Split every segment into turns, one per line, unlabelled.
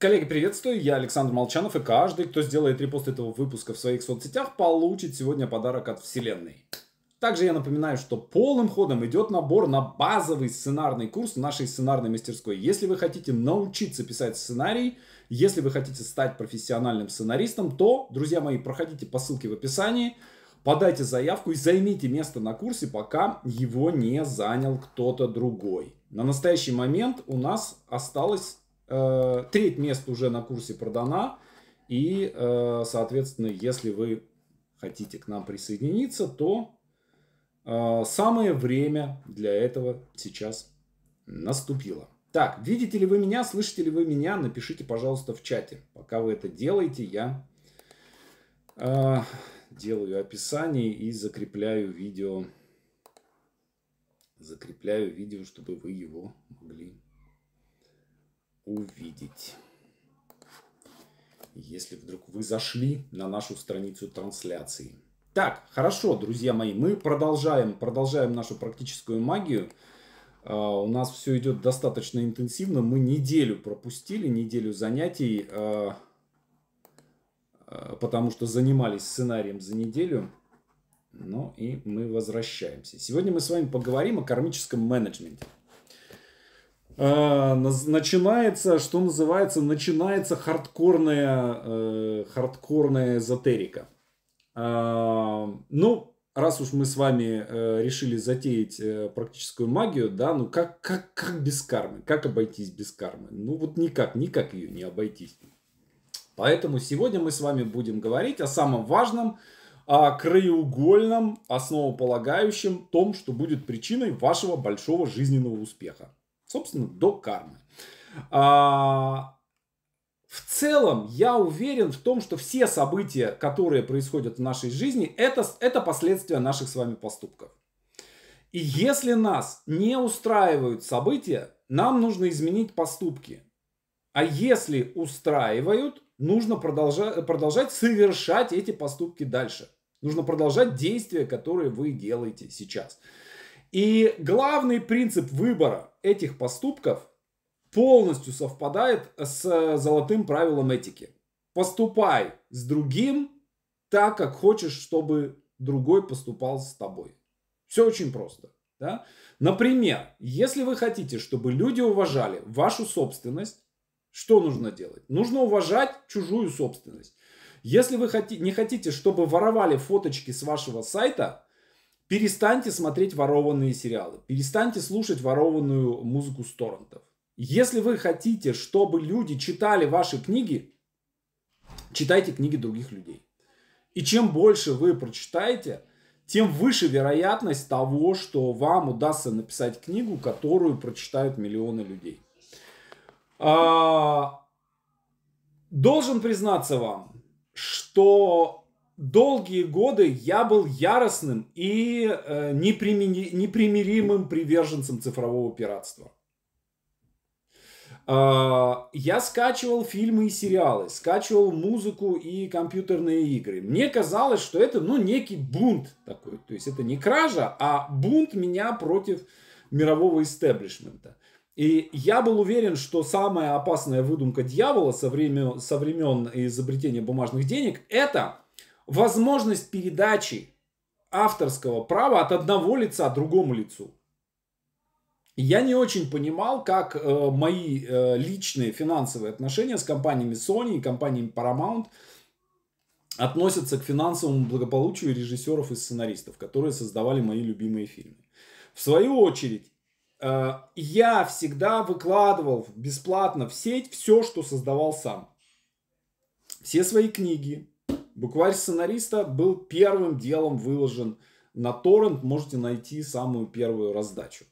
Коллеги, приветствую, я Александр Молчанов, и каждый, кто сделает репост этого выпуска в своих соцсетях, получит сегодня подарок от Вселенной. Также я напоминаю, что полным ходом идет набор на базовый сценарный курс нашей сценарной мастерской. Если вы хотите научиться писать сценарий, если вы хотите стать профессиональным сценаристом, то, друзья мои, проходите по ссылке в описании, подайте заявку и займите место на курсе, пока его не занял кто-то другой. На настоящий момент у нас осталось Э, треть мест уже на курсе продана. И, э, соответственно, если вы хотите к нам присоединиться, то э, самое время для этого сейчас наступило. Так, видите ли вы меня, слышите ли вы меня, напишите, пожалуйста, в чате. Пока вы это делаете, я э, делаю описание и закрепляю видео. Закрепляю видео, чтобы вы его могли увидеть. Если вдруг вы зашли на нашу страницу трансляции. Так, хорошо, друзья мои, мы продолжаем, продолжаем нашу практическую магию. А, у нас все идет достаточно интенсивно. Мы неделю пропустили, неделю занятий, а, а, потому что занимались сценарием за неделю. Ну и мы возвращаемся. Сегодня мы с вами поговорим о кармическом менеджменте. А, начинается, что называется, начинается хардкорная, э, хардкорная эзотерика. Э, ну, раз уж мы с вами э, решили затеять э, практическую магию, да, ну как, как, как без кармы? Как обойтись без кармы? Ну вот никак, никак ее не обойтись. Поэтому сегодня мы с вами будем говорить о самом важном, о краеугольном, основополагающем том, что будет причиной вашего большого жизненного успеха. Собственно, до кармы. А, в целом, я уверен в том, что все события, которые происходят в нашей жизни, это, это последствия наших с вами поступков. И если нас не устраивают события, нам нужно изменить поступки. А если устраивают, нужно продолжать, продолжать совершать эти поступки дальше. Нужно продолжать действия, которые вы делаете сейчас. И главный принцип выбора этих поступков полностью совпадает с э, золотым правилом этики. Поступай с другим так, как хочешь, чтобы другой поступал с тобой. Все очень просто. Да? Например, если вы хотите, чтобы люди уважали вашу собственность, что нужно делать? Нужно уважать чужую собственность. Если вы хоти, не хотите, чтобы воровали фоточки с вашего сайта, Перестаньте смотреть ворованные сериалы. Перестаньте слушать ворованную музыку с торрентов. Если вы хотите, чтобы люди читали ваши книги, читайте книги других людей. И чем больше вы прочитаете, тем выше вероятность того, что вам удастся написать книгу, которую прочитают миллионы людей. А, должен признаться вам, что долгие годы я был яростным и э, непримиримым приверженцем цифрового пиратства. Э, я скачивал фильмы и сериалы, скачивал музыку и компьютерные игры. Мне казалось, что это, ну, некий бунт такой. То есть это не кража, а бунт меня против мирового истеблишмента. И я был уверен, что самая опасная выдумка дьявола со времен, со времен изобретения бумажных денег – это возможность передачи авторского права от одного лица другому лицу. Я не очень понимал, как э, мои э, личные финансовые отношения с компаниями Sony и компаниями Paramount относятся к финансовому благополучию режиссеров и сценаристов, которые создавали мои любимые фильмы. В свою очередь, э, я всегда выкладывал бесплатно в сеть все, что создавал сам. Все свои книги, Букварь сценариста был первым делом выложен на торрент. Можете найти самую первую раздачу.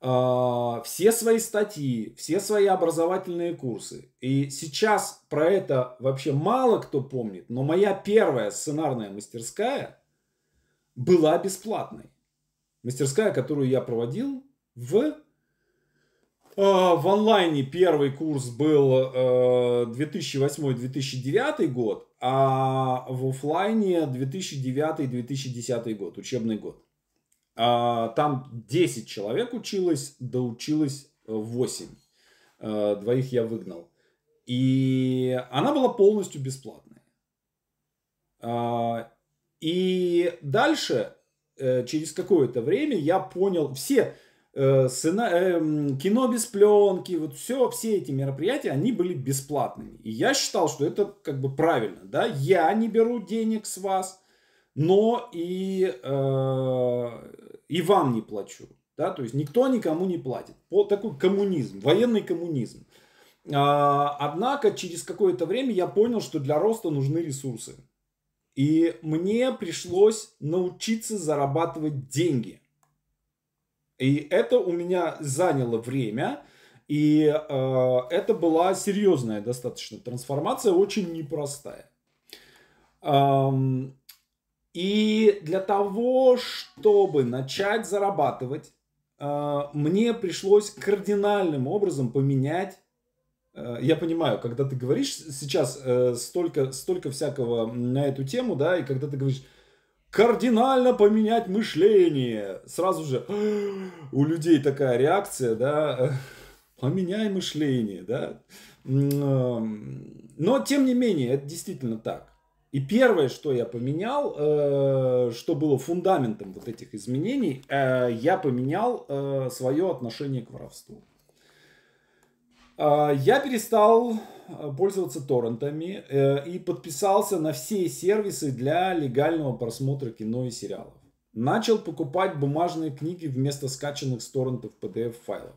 А, все свои статьи, все свои образовательные курсы. И сейчас про это вообще мало кто помнит, но моя первая сценарная мастерская была бесплатной. Мастерская, которую я проводил в а, в онлайне первый курс был 2008-2009 э, год, а в офлайне 2009-2010 год, учебный год. А, там 10 человек училось, доучилось 8. Э, а, э, двоих я выгнал. И она была полностью бесплатная А, и дальше, э, через какое-то время, я понял, все, сына, э, эм, кино без пленки, вот все, все эти мероприятия, они были бесплатными. И я считал, что это как бы правильно, да, я не беру денег с вас, но и, э, и вам не плачу, да, то есть никто никому не платит. Вот такой коммунизм, военный коммунизм. А, однако через какое-то время я понял, что для роста нужны ресурсы. И мне пришлось научиться зарабатывать деньги. И это у меня заняло время. И э, это была серьезная достаточно трансформация, очень непростая. Эм, и для того, чтобы начать зарабатывать, э, мне пришлось кардинальным образом поменять э, я понимаю, когда ты говоришь сейчас э, столько, столько всякого на эту тему, да, и когда ты говоришь, кардинально поменять мышление. Сразу же «А, у людей такая реакция, да, поменяй мышление, да. Но, тем не менее, это действительно так. И первое, что я поменял, э, что было фундаментом вот этих изменений, э, я поменял э, свое отношение к воровству. А, я перестал а, пользоваться торрентами э, и подписался на все сервисы для легального просмотра кино и сериалов. Начал покупать бумажные книги вместо скачанных с торрентов PDF-файлов.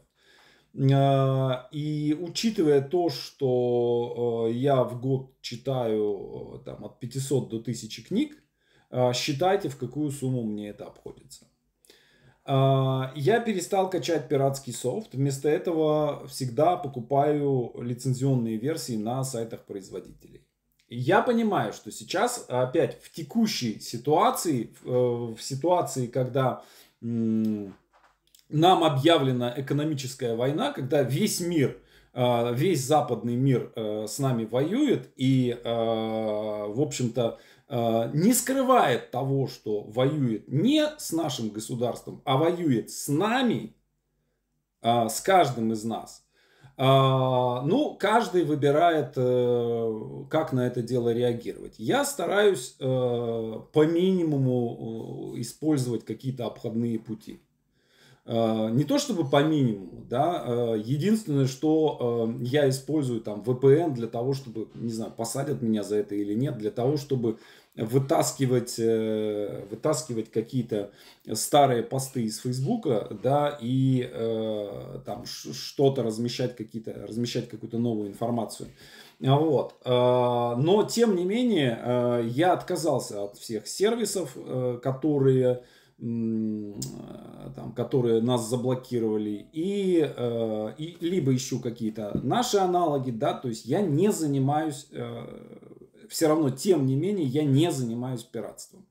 А, и учитывая то, что я в год читаю там, от 500 до 1000 книг, считайте, в какую сумму мне это обходится. А, я перестал качать пиратский софт, вместо этого всегда покупаю лицензионные версии на сайтах производителей. Я понимаю, что сейчас опять в текущей ситуации, в э, ситуации, когда нам объявлена экономическая война, когда весь мир, а, весь западный мир э, с нами воюет и, а, в общем-то, Э, не скрывает того, что воюет не с нашим государством, а воюет с нами, э, с каждым из нас. Э, ну, каждый выбирает, как на это дело реагировать. Я стараюсь по минимуму использовать какие-то обходные пути. Э, не то чтобы по минимуму, да, э, единственное, что э, я использую там VPN для того, чтобы, не знаю, посадят меня за это или нет, для того, чтобы вытаскивать, вытаскивать какие-то старые посты из Фейсбука, да, и там что-то размещать, какие-то, размещать какую-то новую информацию. А вот. Но, тем не менее, я отказался от всех сервисов, которые Э, там, которые нас заблокировали, и, э, и либо ищу какие-то наши аналоги, да, то есть я не занимаюсь, э, все равно, тем не менее, я не занимаюсь пиратством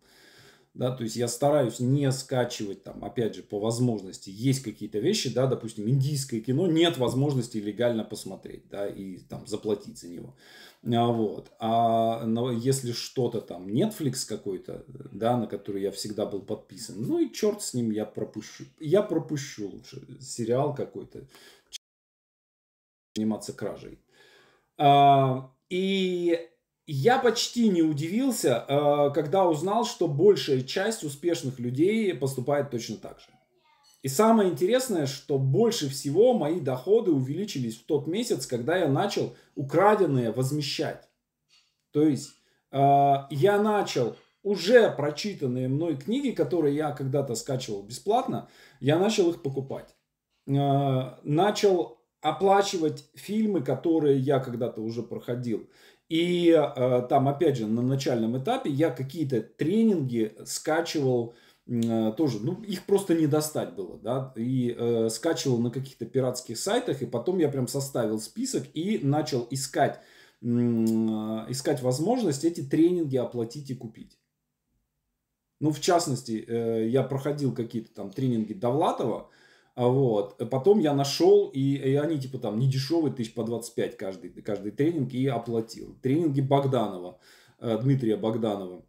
да, то есть я стараюсь не скачивать там, опять же, по возможности. Есть какие-то вещи, да, допустим, индийское кино нет возможности легально посмотреть, да, и там заплатить за него. А, вот. А но если что-то там, Netflix какой-то, да, на который я всегда был подписан, ну и черт с ним, я пропущу. Я пропущу лучше сериал какой-то, заниматься кражей. А, и я почти не удивился, э, когда узнал, что большая часть успешных людей поступает точно так же. И самое интересное, что больше всего мои доходы увеличились в тот месяц, когда я начал украденные возмещать. То есть э, я начал уже прочитанные мной книги, которые я когда-то скачивал бесплатно, я начал их покупать. Э, начал оплачивать фильмы, которые я когда-то уже проходил. И а, там, опять же, на начальном этапе я какие-то тренинги скачивал а, тоже, ну, их просто не достать было, да, и э, скачивал на каких-то пиратских сайтах, и потом я прям составил список и начал искать, э, искать возможность эти тренинги оплатить и купить. Ну, в частности, э, я проходил какие-то там тренинги Довлатова, а вот. Э, потом я нашел, и, и они типа там не дешевые, тысяч по 25 каждый, каждый тренинг, и оплатил. Тренинги Богданова, э, Дмитрия Богданова.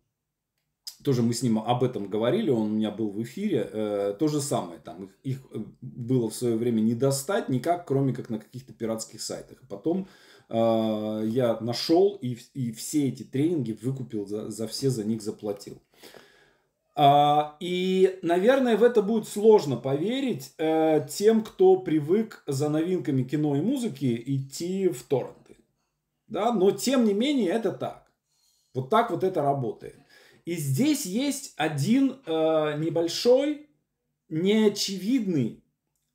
Тоже мы с ним об этом говорили, он у меня был в эфире. Э, то же самое, там их, их было в свое время не достать никак, кроме как на каких-то пиратских сайтах. Потом я нашел и, и все эти тренинги выкупил, за, за все за них заплатил. А, и, наверное, в это будет сложно поверить э, тем, кто привык за новинками кино и музыки идти в торренты. Да? Но, тем не менее, это так. Вот так вот это работает. И здесь есть один э, небольшой, неочевидный,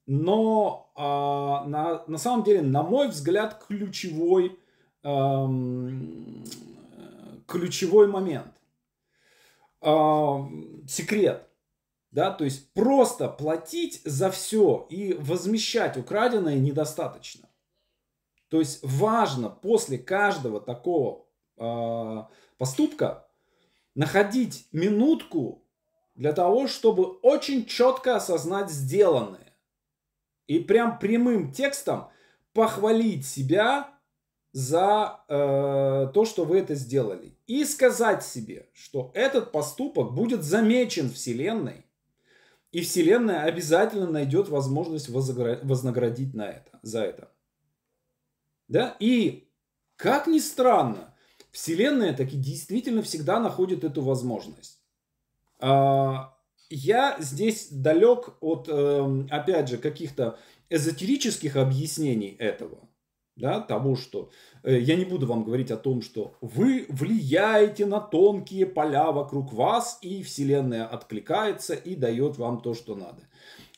но а, на, на самом деле, на мой взгляд, ключевой, эм, э, ключевой момент секрет. Да, то есть просто платить за все и возмещать украденное недостаточно. То есть важно после каждого такого э, поступка находить минутку для того, чтобы очень четко осознать сделанное. И прям прямым текстом похвалить себя за э, то, что вы это сделали и сказать себе, что этот поступок будет замечен Вселенной, и Вселенная обязательно найдет возможность вознаградить на это, за это. Да? И, как ни странно, Вселенная таки действительно всегда находит эту возможность. А, я здесь далек от, эм, опять же, каких-то эзотерических объяснений этого – да, того, что э, я не буду вам говорить о том, что вы влияете на тонкие поля вокруг вас, и Вселенная откликается и дает вам то, что надо.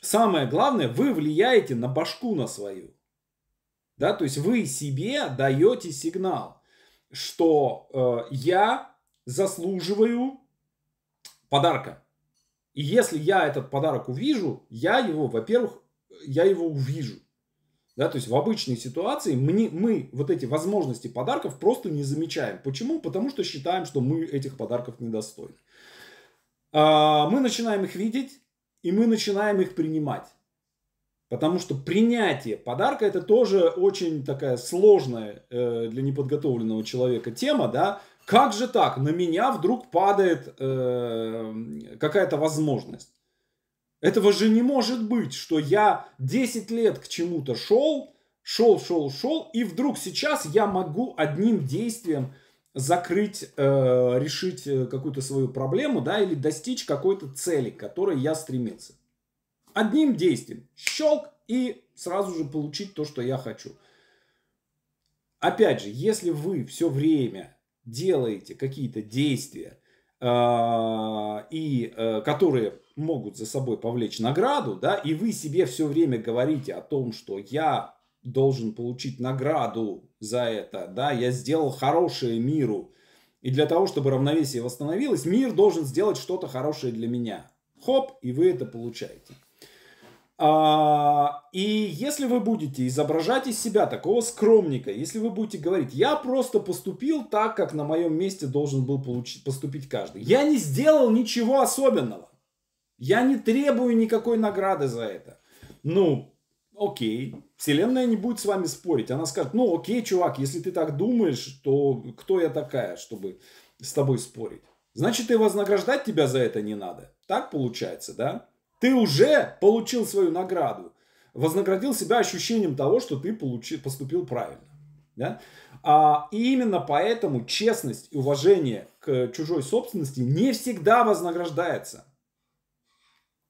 Самое главное, вы влияете на башку на свою. Да, то есть вы себе даете сигнал, что э, я заслуживаю подарка. И если я этот подарок увижу, я его, во-первых, я его увижу. Да, то есть в обычной ситуации мы, мы вот эти возможности подарков просто не замечаем. Почему? Потому что считаем, что мы этих подарков недостойны. А, мы начинаем их видеть, и мы начинаем их принимать. Потому что принятие подарка это тоже очень такая сложная э, для неподготовленного человека тема, да. Как же так? На меня вдруг падает э, какая-то возможность. Этого же не может быть, что я 10 лет к чему-то шел, шел, шел, шел, и вдруг сейчас я могу одним действием закрыть, э, решить э, какую-то свою проблему, да, или достичь какой-то цели, к которой я стремился. Одним действием. Щелк и сразу же получить то, что я хочу. Опять же, если вы все время делаете какие-то действия, а, и э, которые могут за собой повлечь награду, да, и вы себе все время говорите о том, что я должен получить награду за это, да, я сделал хорошее миру, и для того, чтобы равновесие восстановилось, мир должен сделать что-то хорошее для меня. Хоп, и вы это получаете. А, и если вы будете изображать из себя такого скромника, если вы будете говорить, я просто поступил так, как на моем месте должен был получить, поступить каждый. Я не сделал ничего особенного. Я не требую никакой награды за это. Ну, окей. Вселенная не будет с вами спорить. Она скажет, ну окей, чувак, если ты так думаешь, то кто я такая, чтобы с тобой спорить? Значит, и вознаграждать тебя за это не надо. Так получается, да? ты уже получил свою награду, вознаградил себя ощущением того, что ты получи, поступил правильно. Да? А, и именно поэтому честность и уважение к чужой собственности не всегда вознаграждается.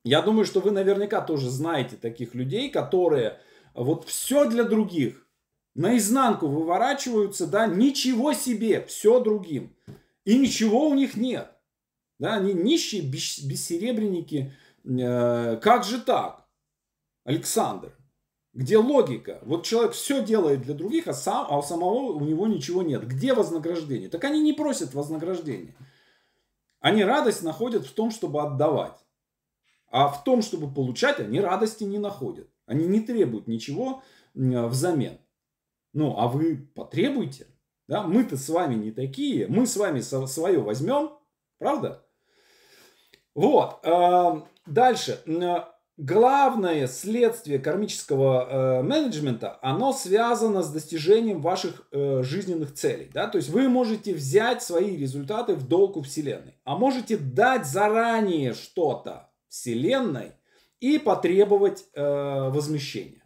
Я думаю, что вы наверняка тоже знаете таких людей, которые вот все для других, наизнанку выворачиваются, да, ничего себе, все другим. И ничего у них нет. Да, они нищие, бессеребренники, Э, как же так, Александр? Где логика? Вот человек все делает для других, а, сам, а у самого у него ничего нет. Где вознаграждение? Так они не просят вознаграждения. Они радость находят в том, чтобы отдавать. А в том, чтобы получать, они радости не находят. Они не требуют ничего э, взамен. Ну, а вы потребуйте. Да? Мы-то с вами не такие. Мы с вами свое возьмем. Правда? Вот. Эм, Дальше. Э, главное следствие кармического э, менеджмента, оно связано с достижением ваших э, жизненных целей. Да? То есть вы можете взять свои результаты в долг у Вселенной, а можете дать заранее что-то Вселенной и потребовать э, возмещения.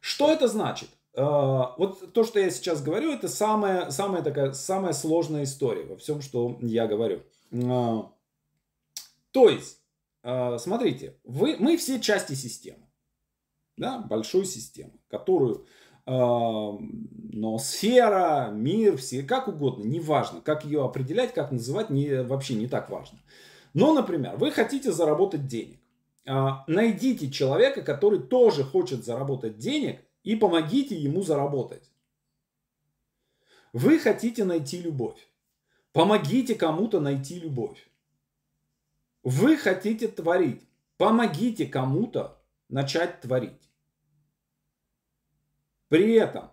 Что это значит? Э, вот то, что я сейчас говорю, это самая, самая, такая, самая сложная история во всем, что я говорю. Э, то есть, э, смотрите, вы, мы все части системы, да, большой системы, которую э, но сфера, мир, все, как угодно, неважно, как ее определять, как называть, не, вообще не так важно. Но, например, вы хотите заработать денег. А, найдите человека, который тоже хочет заработать денег, и помогите ему заработать. Вы хотите найти любовь. Помогите кому-то найти любовь. Вы хотите творить. Помогите кому-то начать творить. При этом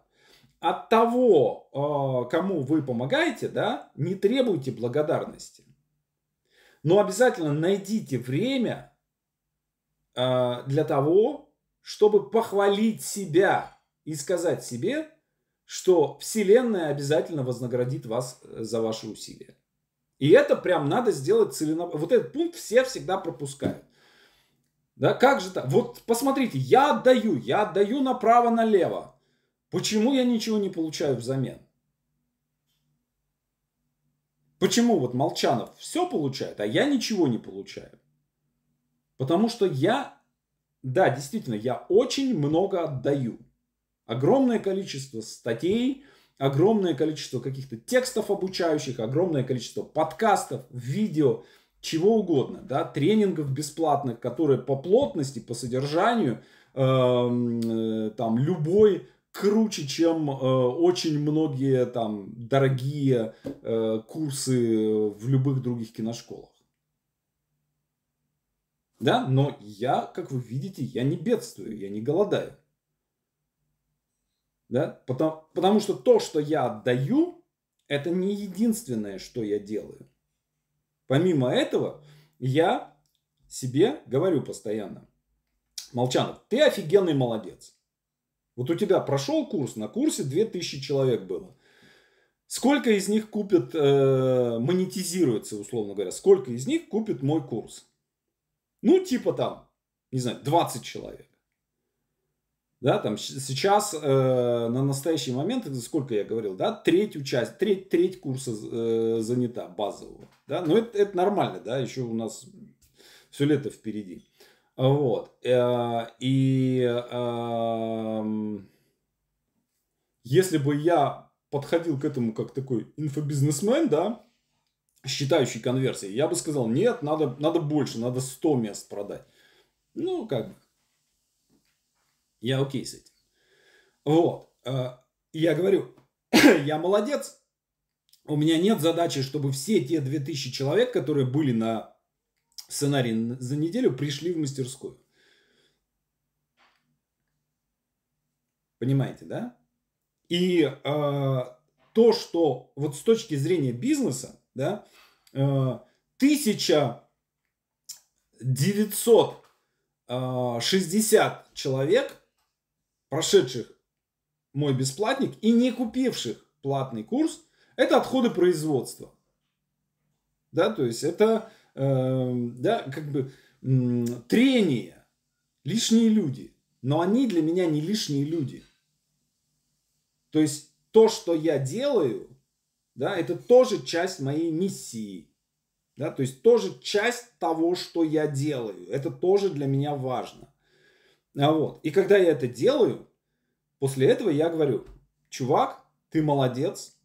от того, а, кому вы помогаете, да, не требуйте благодарности. Но обязательно найдите время а, для того, чтобы похвалить себя и сказать себе, что Вселенная обязательно вознаградит вас э, за ваши усилия. И это прям надо сделать целенаправленно. Вот этот пункт все всегда пропускают. Да, как же так? Вот посмотрите, я отдаю, я отдаю направо-налево. Почему я ничего не получаю взамен? Почему вот Молчанов все получает, а я ничего не получаю? Потому что я, да, действительно, я очень много отдаю. Огромное количество статей, огромное количество каких-то текстов обучающих, огромное количество подкастов, видео, чего угодно, да, тренингов бесплатных, которые по плотности, по содержанию, эм, э, там, любой круче, чем э, очень многие там дорогие э, курсы в любых других киношколах. Да, но я, как вы видите, я не бедствую, я не голодаю. Да? Потому, потому что то, что я отдаю, это не единственное, что я делаю. Помимо этого, я себе говорю постоянно, Молчанов, ты офигенный молодец. Вот у тебя прошел курс, на курсе 2000 человек было. Сколько из них купит, э, монетизируется, условно говоря, сколько из них купит мой курс? Ну, типа там, не знаю, 20 человек. Да, там сейчас э, на настоящий момент, сколько я говорил, да, третью часть, треть, треть курса э, занята базового. Да, но это, это нормально, да, еще у нас все лето впереди. Вот. Э, и э, если бы я подходил к этому как такой инфобизнесмен, да, считающий конверсии, я бы сказал, нет, надо, надо больше, надо 100 мест продать. Ну, как я окей с этим. Вот. Э, я говорю, я молодец. У меня нет задачи, чтобы все те 2000 человек, которые были на сценарии за неделю, пришли в мастерскую. Понимаете, да? И э, то, что вот с точки зрения бизнеса, да, э, 1960 э, человек прошедших мой бесплатник и не купивших платный курс, это отходы производства. Да, то есть это э, да, как бы э, трение, лишние люди. Но они для меня не лишние люди. То есть то, что я делаю, да, это тоже часть моей миссии. Да, то есть тоже часть того, что я делаю. Это тоже для меня важно. А вот. И когда я это делаю, после этого я говорю, чувак, ты молодец,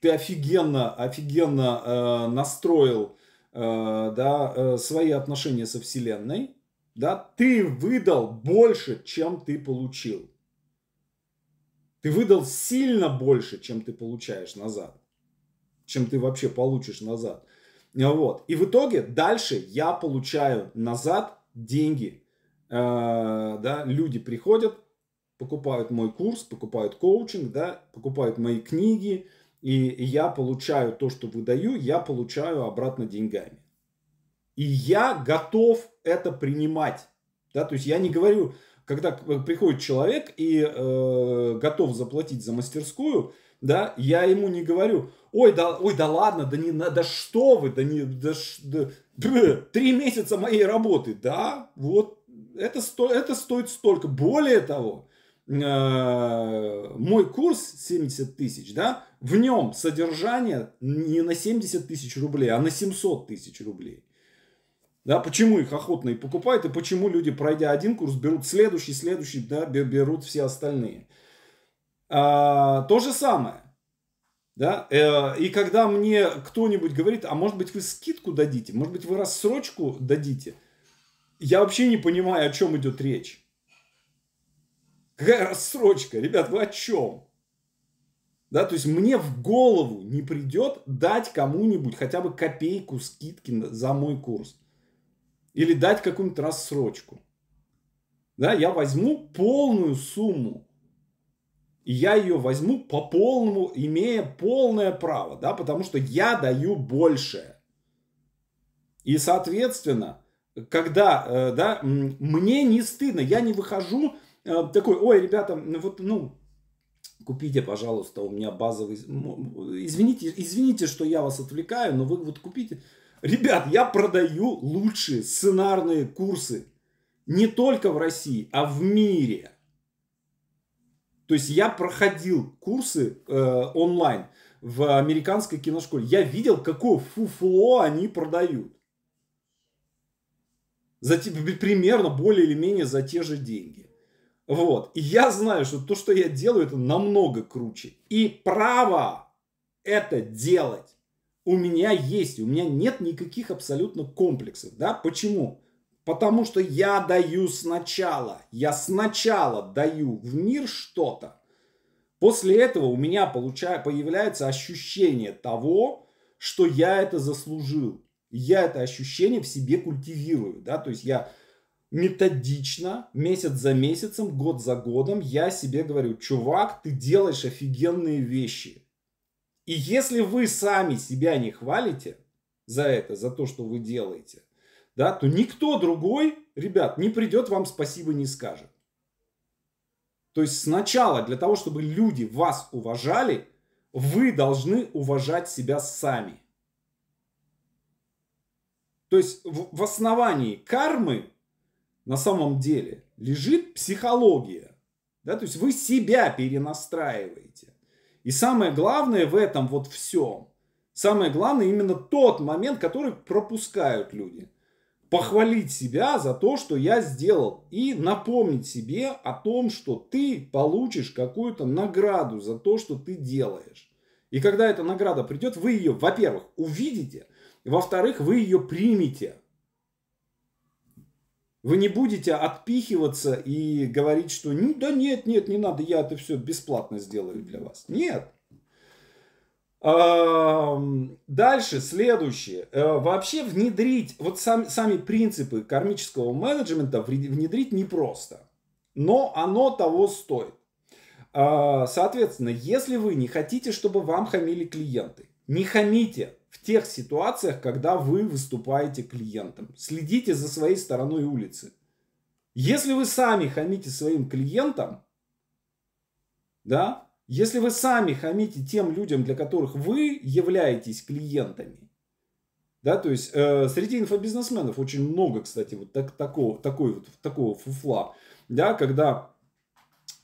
ты офигенно, офигенно э, настроил э, да, э, свои отношения со Вселенной, да, ты выдал больше, чем ты получил. Ты выдал сильно больше, чем ты получаешь назад, чем ты вообще получишь назад. А вот. И в итоге дальше я получаю назад деньги Э, да, люди приходят, покупают мой курс, покупают коучинг, да, покупают мои книги, и я получаю то, что выдаю, я получаю обратно деньгами. И я готов это принимать. Да, то есть я не говорю, когда приходит человек и э, готов заплатить за мастерскую, да, я ему не говорю, ой, да, ой, да ладно, да не надо, да что вы, да не, да, да три месяца моей работы, да, вот это, сто, это стоит столько. Более того, э, мой курс 70 тысяч, да, в нем содержание не на 70 тысяч рублей, а на 700 тысяч рублей. Да, почему их охотно и покупают, и почему люди, пройдя один курс, берут следующий, следующий, да, берут все остальные. А, то же самое. Да? Э, и когда мне кто-нибудь говорит, а может быть вы скидку дадите, может быть вы рассрочку дадите – я вообще не понимаю, о чем идет речь. Какая рассрочка, ребят, вы о чем? Да, то есть мне в голову не придет дать кому-нибудь хотя бы копейку скидки за мой курс. Или дать какую-нибудь рассрочку. Да, я возьму полную сумму. И я ее возьму по полному, имея полное право, да, потому что я даю большее И, соответственно, когда, э, да, мне не стыдно, я не выхожу э, такой, ой, ребята, ну вот, ну, купите, пожалуйста, у меня базовый, извините, извините, что я вас отвлекаю, но вы вот купите. Ребят, я продаю лучшие сценарные курсы не только в России, а в мире. То есть я проходил курсы э, онлайн в американской киношколе. Я видел, какое фуфло они продают за те, примерно более или менее за те же деньги. Вот. И я знаю, что то, что я делаю, это намного круче. И право это делать у меня есть. У меня нет никаких абсолютно комплексов. Да? Почему? Потому что я даю сначала. Я сначала даю в мир что-то. После этого у меня получая, появляется ощущение того, что я это заслужил я это ощущение в себе культивирую, да, то есть я методично, месяц за месяцем, год за годом я себе говорю, чувак, ты делаешь офигенные вещи. И если вы сами себя не хвалите за это, за то, что вы делаете, да, то никто другой, ребят, не придет вам спасибо не скажет. То есть сначала для того, чтобы люди вас уважали, вы должны уважать себя сами. То есть в, в основании кармы на самом деле лежит психология. Да? То есть вы себя перенастраиваете. И самое главное в этом вот всем, самое главное именно тот момент, который пропускают люди. Похвалить себя за то, что я сделал. И напомнить себе о том, что ты получишь какую-то награду за то, что ты делаешь. И когда эта награда придет, вы ее, во-первых, увидите – во-вторых, вы ее примете. Вы не будете отпихиваться и говорить, что ну да нет, нет, не надо, я это все бесплатно сделаю для вас. Нет. Дальше, следующее. Э, вообще внедрить, вот сам, сами принципы кармического менеджмента внедрить непросто. Но оно того стоит. А, соответственно, если вы не хотите, чтобы вам хамили клиенты, не хамите в тех ситуациях, когда вы выступаете клиентом. Следите за своей стороной улицы. Если вы сами хамите своим клиентам, да, если вы сами хамите тем людям, для которых вы являетесь клиентами, да, то есть э, среди инфобизнесменов очень много, кстати, вот так, такого, такой вот, такого фуфла, да, когда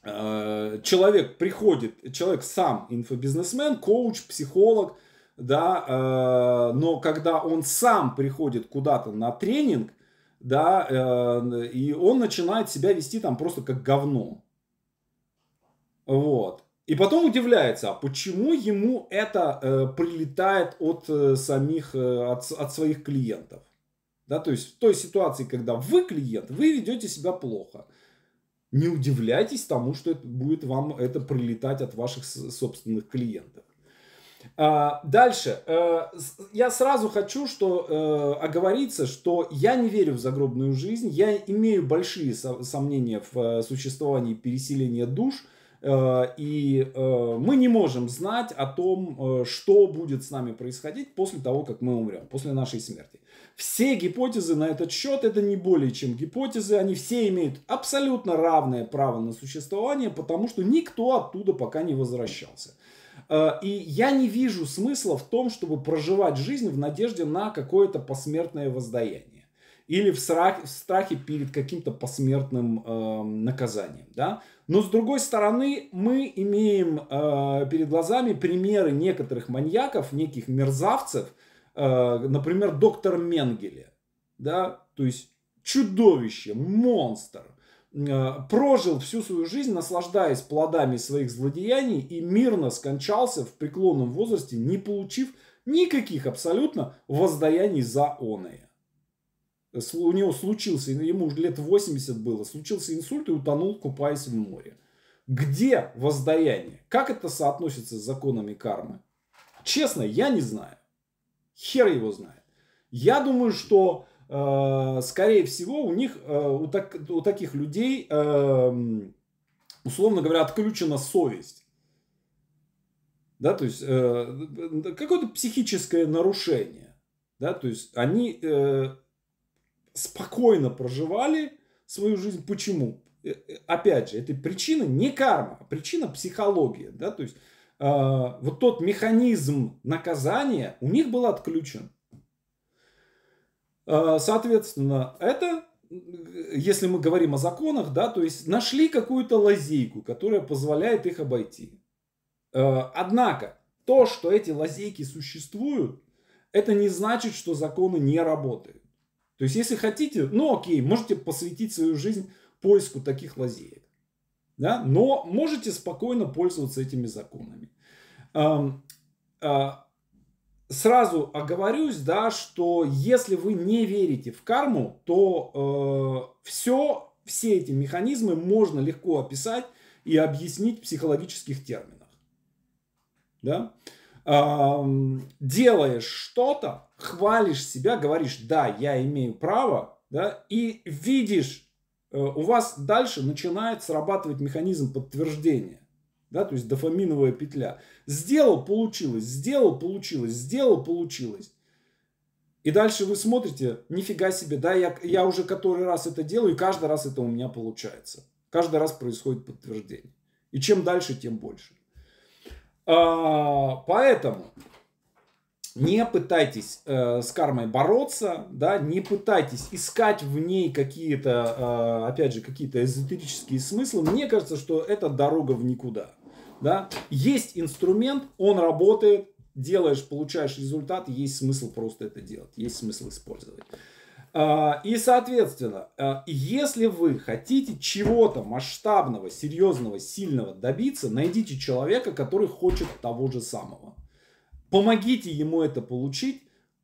э, человек приходит, человек сам инфобизнесмен, коуч, психолог – да, э, но когда он сам приходит куда-то на тренинг, да, э, и он начинает себя вести там просто как говно. Вот. И потом удивляется, а почему ему это э, прилетает от э, самих, э, от, от своих клиентов. Да, то есть в той ситуации, когда вы клиент, вы ведете себя плохо. Не удивляйтесь тому, что это будет вам это прилетать от ваших собственных клиентов. А, дальше. Э, я сразу хочу что, э, оговориться, что я не верю в загробную жизнь. Я имею большие сомнения в э, существовании переселения душ. И мы не можем знать о том, что будет с нами происходить после того, как мы умрем, после нашей смерти. Все гипотезы на этот счет это не более чем гипотезы. Они все имеют абсолютно равное право на существование, потому что никто оттуда пока не возвращался. Э, и я не вижу смысла в том, чтобы проживать жизнь в надежде на какое-то посмертное воздаяние. Или в, страх, в страхе перед каким-то посмертным э, наказанием. Да? Но с другой стороны, мы имеем э, перед глазами примеры некоторых маньяков, неких мерзавцев. Э, например, доктор Менгеле. Да? То есть чудовище, монстр – Э, прожил всю свою жизнь, наслаждаясь плодами своих злодеяний и мирно скончался в преклонном возрасте, не получив никаких абсолютно воздаяний за оное. У него случился, ему уже лет 80 было, случился инсульт и утонул, купаясь в море. Где воздаяние? Как это соотносится с законами кармы? Честно, я не знаю. Хер его знает. Я думаю, что Э, скорее всего, у них, э, у, так, у таких людей, эм, условно говоря, отключена совесть. Да, то есть э, какое-то психическое нарушение. Да, то есть они спокойно проживали свою жизнь. Почему? Опять же, это причина не карма, а причина психология. Да, то есть вот тот механизм наказания у них был отключен. А, соответственно, это, если мы говорим о законах, да, то есть нашли какую-то лазейку, которая позволяет их обойти. А, однако, то, что эти лазейки существуют, это не значит, что законы не работают. То есть, если хотите, ну окей, можете посвятить свою жизнь поиску таких лазеек. Да? Но можете спокойно пользоваться этими законами. А, сразу оговорюсь, да, что если вы не верите в карму, то э, все, все эти механизмы можно легко описать и объяснить в психологических терминах. Да? Э, делаешь что-то, хвалишь себя, говоришь, да, я имею право, да, и видишь, э, у вас дальше начинает срабатывать механизм подтверждения да, то есть дофаминовая петля. Сделал, получилось, сделал, получилось, сделал, получилось. И дальше вы смотрите, нифига себе, да, я, я уже который раз это делаю, и каждый раз это у меня получается. Каждый раз происходит подтверждение. И чем дальше, тем больше. А, поэтому не пытайтесь э, с кармой бороться, да, не пытайтесь искать в ней какие-то, э, опять же, какие-то эзотерические смыслы. Мне кажется, что это дорога в никуда. Да? Есть инструмент, он работает, делаешь, получаешь результат, есть смысл просто это делать, есть смысл использовать. А, и, соответственно, а, если вы хотите чего-то масштабного, серьезного, сильного добиться, найдите человека, который хочет того же самого. Помогите ему это получить,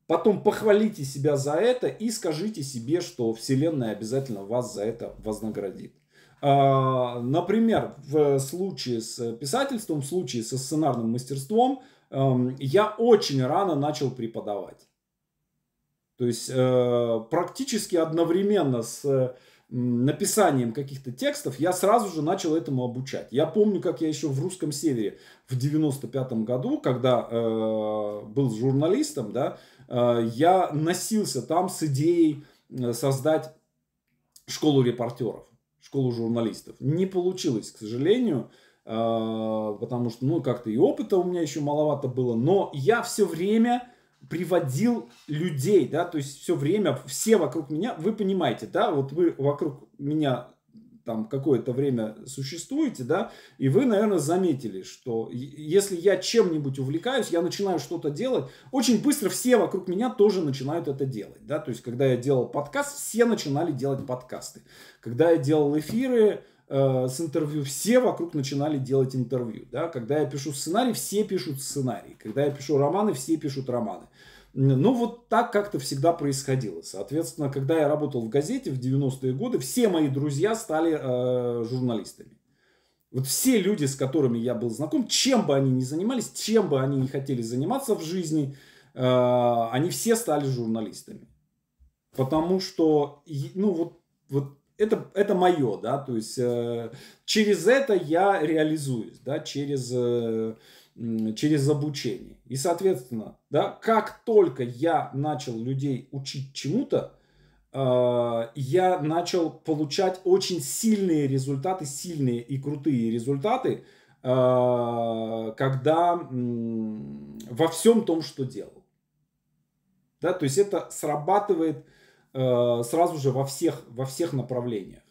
потом похвалите себя за это и скажите себе, что Вселенная обязательно вас за это вознаградит. А, например, в случае с писательством, в случае со сценарным мастерством, эм, я очень рано начал преподавать. То есть э, практически одновременно с э, написанием каких-то текстов я сразу же начал этому обучать. Я помню, как я еще в «Русском севере» в 95 году, когда э, был журналистом, да, я носился там с идеей создать школу репортеров школу журналистов. Не получилось, к сожалению, а, потому что, ну, как-то и опыта у меня еще маловато было, но я все время приводил людей, да, то есть все время, все вокруг меня, вы понимаете, да, вот вы вокруг меня там какое-то время существуете, да, и вы, наверное, заметили, что если я чем-нибудь увлекаюсь, я начинаю что-то делать, очень быстро все вокруг меня тоже начинают это делать, да, то есть, когда я делал подкаст, все начинали делать подкасты, когда я делал эфиры, э, с интервью, все вокруг начинали делать интервью. Да? Когда я пишу сценарий, все пишут сценарий. Когда я пишу романы, все пишут романы. Э, ну, вот так как-то всегда происходило. Соответственно, когда я работал в газете в 90-е годы, все мои друзья стали э, журналистами. Вот все люди, с которыми я был знаком, чем бы они ни занимались, чем бы они ни хотели заниматься в жизни, э, они все стали журналистами. Потому что, ну, вот, вот это, это мое, да, то есть э, через это я реализуюсь, да, через, э, через обучение. И, соответственно, да, как только я начал людей учить чему-то, э, я начал получать очень сильные результаты, сильные и крутые результаты, э, когда э, во всем том, что делал. Да, то есть это срабатывает э, сразу же во всех, во всех направлениях.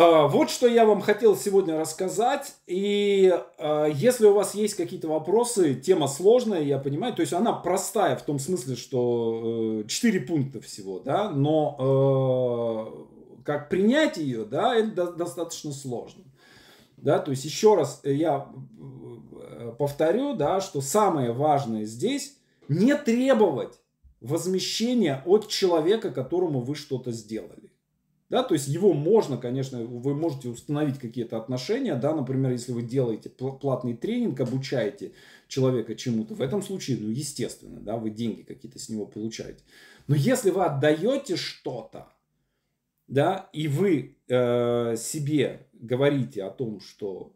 А, вот что я вам хотел сегодня рассказать. И э, если у вас есть какие-то вопросы, тема сложная, я понимаю. То есть она простая в том смысле, что э, 4 пункта всего, да, но э, как принять ее, да, это до достаточно сложно. Да, то есть еще раз э, я э, повторю, да, что самое важное здесь не требовать возмещения от человека, которому вы что-то сделали. Да, то есть его можно, конечно, вы можете установить какие-то отношения, да, например, если вы делаете платный тренинг, обучаете человека чему-то, в этом случае, ну, естественно, да, вы деньги какие-то с него получаете. Но если вы отдаете что-то, да, и вы э, себе говорите о том, что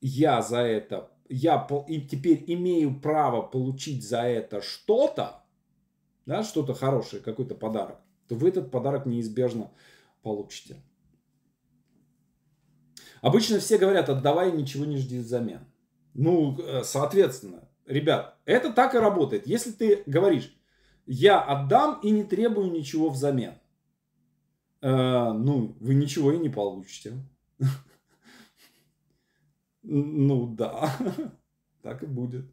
я за это, я и теперь имею право получить за это что-то, да, что-то хорошее, какой-то подарок, то вы этот подарок неизбежно получите. Обычно все говорят, отдавай, ничего не жди взамен. Ну, э, соответственно, ребят, это так и работает. Если ты говоришь, я отдам и не требую ничего взамен, э, ну, вы ничего и не получите. Ну да, так и будет.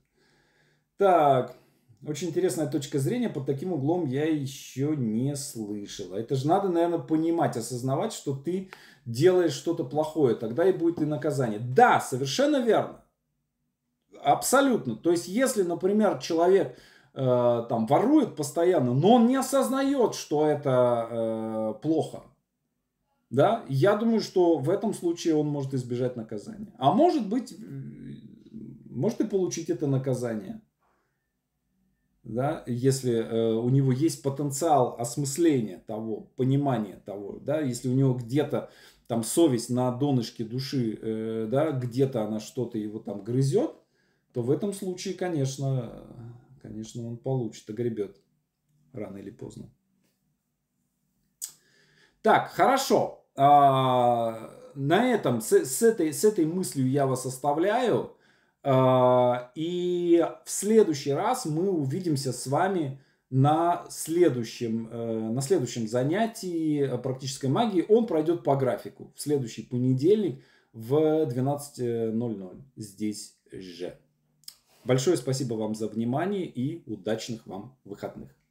Так. Очень интересная точка зрения, под таким углом я еще не слышала. Это же надо, наверное, понимать, осознавать, что ты делаешь что-то плохое, тогда и будет и наказание. Да, совершенно верно. Абсолютно. То есть, если, например, человек э, там ворует постоянно, но он не осознает, что это э, плохо, да, я думаю, что в этом случае он может избежать наказания. А может быть, э, может и получить это наказание да, если э, у него есть потенциал осмысления того, понимания того, да, если у него где-то там совесть на донышке души, э, да, где-то она что-то его там грызет, то в этом случае, конечно, конечно, он получит, огребет рано или поздно. Так, хорошо. А, на этом, с, с, этой, с этой мыслью я вас оставляю. А, и в следующий раз мы увидимся с вами на следующем, э, на следующем занятии э, практической магии. Он пройдет по графику в следующий понедельник в 12.00 здесь же. Большое спасибо вам за внимание и удачных вам выходных.